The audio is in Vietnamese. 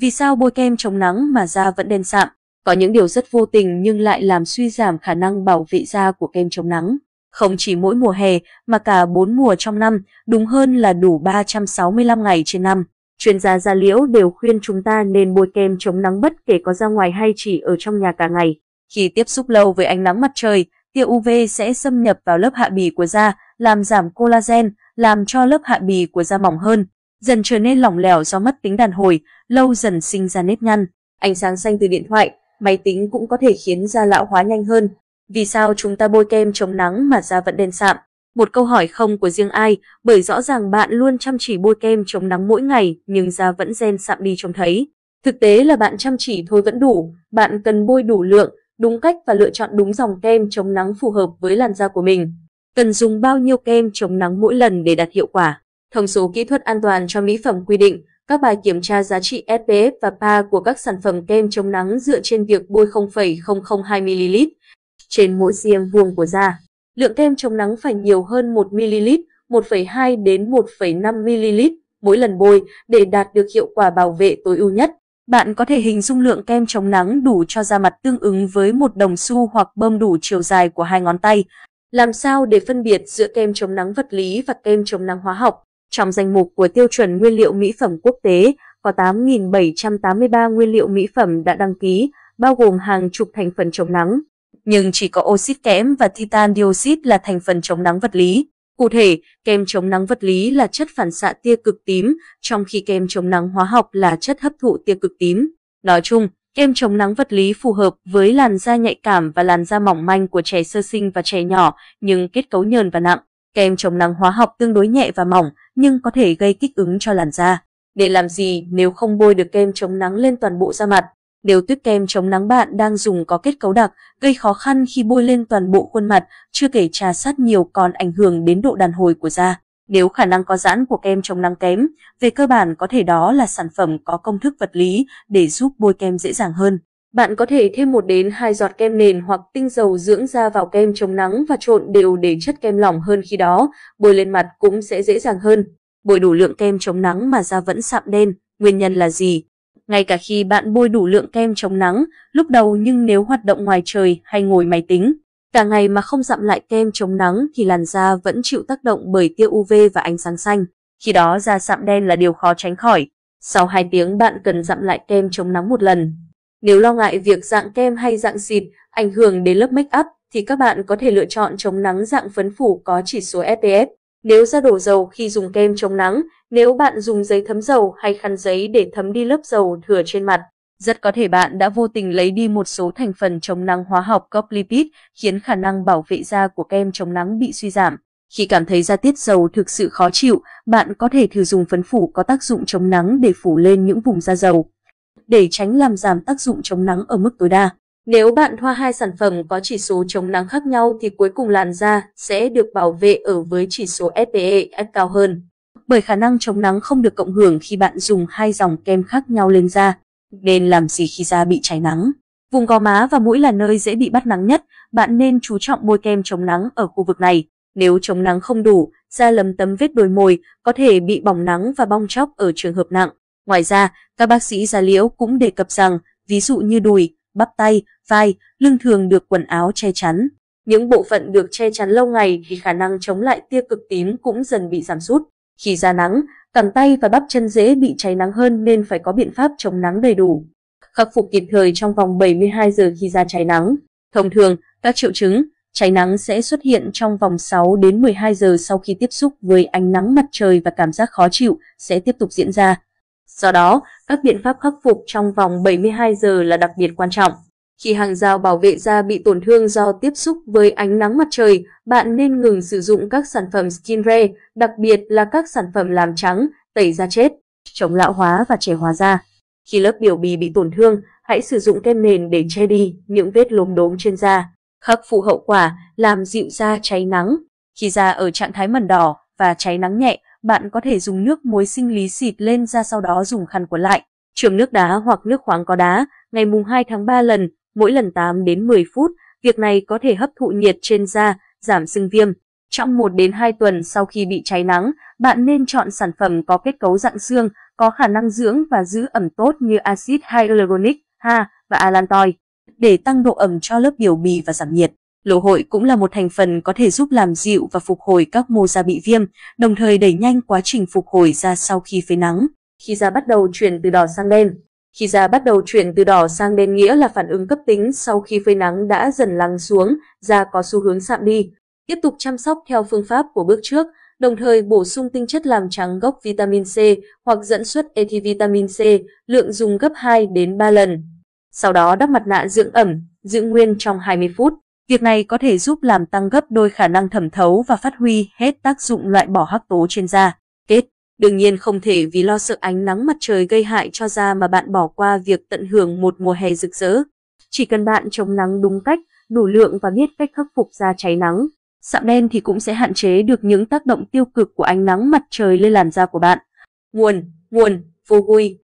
Vì sao bôi kem chống nắng mà da vẫn đen sạm? Có những điều rất vô tình nhưng lại làm suy giảm khả năng bảo vệ da của kem chống nắng. Không chỉ mỗi mùa hè mà cả 4 mùa trong năm, đúng hơn là đủ 365 ngày trên năm. Chuyên gia da liễu đều khuyên chúng ta nên bôi kem chống nắng bất kể có ra ngoài hay chỉ ở trong nhà cả ngày. Khi tiếp xúc lâu với ánh nắng mặt trời, tia UV sẽ xâm nhập vào lớp hạ bì của da, làm giảm collagen, làm cho lớp hạ bì của da mỏng hơn, dần trở nên lỏng lẻo do mất tính đàn hồi, lâu dần sinh ra nếp nhăn. Ánh sáng xanh từ điện thoại, máy tính cũng có thể khiến da lão hóa nhanh hơn. Vì sao chúng ta bôi kem chống nắng mà da vẫn đen sạm? Một câu hỏi không của riêng ai, bởi rõ ràng bạn luôn chăm chỉ bôi kem chống nắng mỗi ngày nhưng da vẫn đen sạm đi trông thấy. Thực tế là bạn chăm chỉ thôi vẫn đủ, bạn cần bôi đủ lượng, đúng cách và lựa chọn đúng dòng kem chống nắng phù hợp với làn da của mình. Cần dùng bao nhiêu kem chống nắng mỗi lần để đạt hiệu quả? Thông số kỹ thuật an toàn cho mỹ phẩm quy định các bài kiểm tra giá trị SPF và PA của các sản phẩm kem chống nắng dựa trên việc bôi 0,002ml trên mỗi cm vuông của da. Lượng kem chống nắng phải nhiều hơn 1ml, 1,2 đến 1,5ml mỗi lần bôi để đạt được hiệu quả bảo vệ tối ưu nhất. Bạn có thể hình dung lượng kem chống nắng đủ cho da mặt tương ứng với một đồng xu hoặc bơm đủ chiều dài của hai ngón tay. Làm sao để phân biệt giữa kem chống nắng vật lý và kem chống nắng hóa học? Trong danh mục của tiêu chuẩn nguyên liệu mỹ phẩm quốc tế, có 8.783 nguyên liệu mỹ phẩm đã đăng ký, bao gồm hàng chục thành phần chống nắng. Nhưng chỉ có oxit kẽm và titan dioxit là thành phần chống nắng vật lý. Cụ thể, kem chống nắng vật lý là chất phản xạ tia cực tím, trong khi kem chống nắng hóa học là chất hấp thụ tia cực tím. Nói chung, kem chống nắng vật lý phù hợp với làn da nhạy cảm và làn da mỏng manh của trẻ sơ sinh và trẻ nhỏ, nhưng kết cấu nhờn và nặng. Kem chống nắng hóa học tương đối nhẹ và mỏng nhưng có thể gây kích ứng cho làn da. Để làm gì nếu không bôi được kem chống nắng lên toàn bộ da mặt? Nếu tuyết kem chống nắng bạn đang dùng có kết cấu đặc, gây khó khăn khi bôi lên toàn bộ khuôn mặt, chưa kể trà sát nhiều còn ảnh hưởng đến độ đàn hồi của da. Nếu khả năng có giãn của kem chống nắng kém, về cơ bản có thể đó là sản phẩm có công thức vật lý để giúp bôi kem dễ dàng hơn. Bạn có thể thêm một đến hai giọt kem nền hoặc tinh dầu dưỡng da vào kem chống nắng và trộn đều để chất kem lỏng hơn khi đó, bôi lên mặt cũng sẽ dễ dàng hơn. Bôi đủ lượng kem chống nắng mà da vẫn sạm đen, nguyên nhân là gì? Ngay cả khi bạn bôi đủ lượng kem chống nắng, lúc đầu nhưng nếu hoạt động ngoài trời hay ngồi máy tính, cả ngày mà không dặm lại kem chống nắng thì làn da vẫn chịu tác động bởi tia UV và ánh sáng xanh. Khi đó da sạm đen là điều khó tránh khỏi. Sau 2 tiếng bạn cần dặm lại kem chống nắng một lần. Nếu lo ngại việc dạng kem hay dạng xịt ảnh hưởng đến lớp make up thì các bạn có thể lựa chọn chống nắng dạng phấn phủ có chỉ số SPF. Nếu da đổ dầu khi dùng kem chống nắng, nếu bạn dùng giấy thấm dầu hay khăn giấy để thấm đi lớp dầu thừa trên mặt, rất có thể bạn đã vô tình lấy đi một số thành phần chống nắng hóa học cấp lipid, khiến khả năng bảo vệ da của kem chống nắng bị suy giảm. Khi cảm thấy da tiết dầu thực sự khó chịu, bạn có thể thử dùng phấn phủ có tác dụng chống nắng để phủ lên những vùng da dầu để tránh làm giảm tác dụng chống nắng ở mức tối đa. Nếu bạn thoa hai sản phẩm có chỉ số chống nắng khác nhau thì cuối cùng làn da sẽ được bảo vệ ở với chỉ số SPF e cao hơn. Bởi khả năng chống nắng không được cộng hưởng khi bạn dùng hai dòng kem khác nhau lên da, nên làm gì khi da bị cháy nắng? Vùng gò má và mũi là nơi dễ bị bắt nắng nhất, bạn nên chú trọng bôi kem chống nắng ở khu vực này. Nếu chống nắng không đủ, da lấm tấm vết đồi mồi, có thể bị bỏng nắng và bong chóc ở trường hợp nặng. Ngoài ra, các bác sĩ da liễu cũng đề cập rằng, ví dụ như đùi, bắp tay, vai, lưng thường được quần áo che chắn. Những bộ phận được che chắn lâu ngày thì khả năng chống lại tia cực tím cũng dần bị giảm sút. Khi ra nắng, cẳng tay và bắp chân dễ bị cháy nắng hơn nên phải có biện pháp chống nắng đầy đủ. Khắc phục kịp thời trong vòng 72 giờ khi ra cháy nắng. Thông thường, các triệu chứng cháy nắng sẽ xuất hiện trong vòng 6 đến 12 giờ sau khi tiếp xúc với ánh nắng mặt trời và cảm giác khó chịu sẽ tiếp tục diễn ra. Do đó, các biện pháp khắc phục trong vòng 72 giờ là đặc biệt quan trọng. Khi hàng rào bảo vệ da bị tổn thương do tiếp xúc với ánh nắng mặt trời, bạn nên ngừng sử dụng các sản phẩm skin care, đặc biệt là các sản phẩm làm trắng, tẩy da chết, chống lão hóa và trẻ hóa da. Khi lớp biểu bì bị tổn thương, hãy sử dụng kem nền để che đi những vết lốm đốm trên da, khắc phục hậu quả, làm dịu da cháy nắng. Khi da ở trạng thái mẩn đỏ và cháy nắng nhẹ, bạn có thể dùng nước muối sinh lý xịt lên da sau đó dùng khăn quấn lại. Trường nước đá hoặc nước khoáng có đá, ngày mùng 2 tháng 3 lần, mỗi lần 8 đến 10 phút, việc này có thể hấp thụ nhiệt trên da, giảm sưng viêm. Trong 1 đến 2 tuần sau khi bị cháy nắng, bạn nên chọn sản phẩm có kết cấu dạng xương, có khả năng dưỡng và giữ ẩm tốt như axit hyaluronic, HA và alantoi để tăng độ ẩm cho lớp biểu bì và giảm nhiệt. Lỗ hội cũng là một thành phần có thể giúp làm dịu và phục hồi các mô da bị viêm, đồng thời đẩy nhanh quá trình phục hồi da sau khi phơi nắng. Khi da bắt đầu chuyển từ đỏ sang đen Khi da bắt đầu chuyển từ đỏ sang đen nghĩa là phản ứng cấp tính sau khi phơi nắng đã dần lắng xuống, da có xu hướng sạm đi. Tiếp tục chăm sóc theo phương pháp của bước trước, đồng thời bổ sung tinh chất làm trắng gốc vitamin C hoặc dẫn xuất vitamin C, lượng dùng gấp 2 đến 3 lần. Sau đó đắp mặt nạ dưỡng ẩm, giữ nguyên trong 20 phút. Việc này có thể giúp làm tăng gấp đôi khả năng thẩm thấu và phát huy hết tác dụng loại bỏ hắc tố trên da. Kết, đương nhiên không thể vì lo sợ ánh nắng mặt trời gây hại cho da mà bạn bỏ qua việc tận hưởng một mùa hè rực rỡ. Chỉ cần bạn chống nắng đúng cách, đủ lượng và biết cách khắc phục da cháy nắng, sạm đen thì cũng sẽ hạn chế được những tác động tiêu cực của ánh nắng mặt trời lên làn da của bạn. Nguồn, nguồn, vô vui.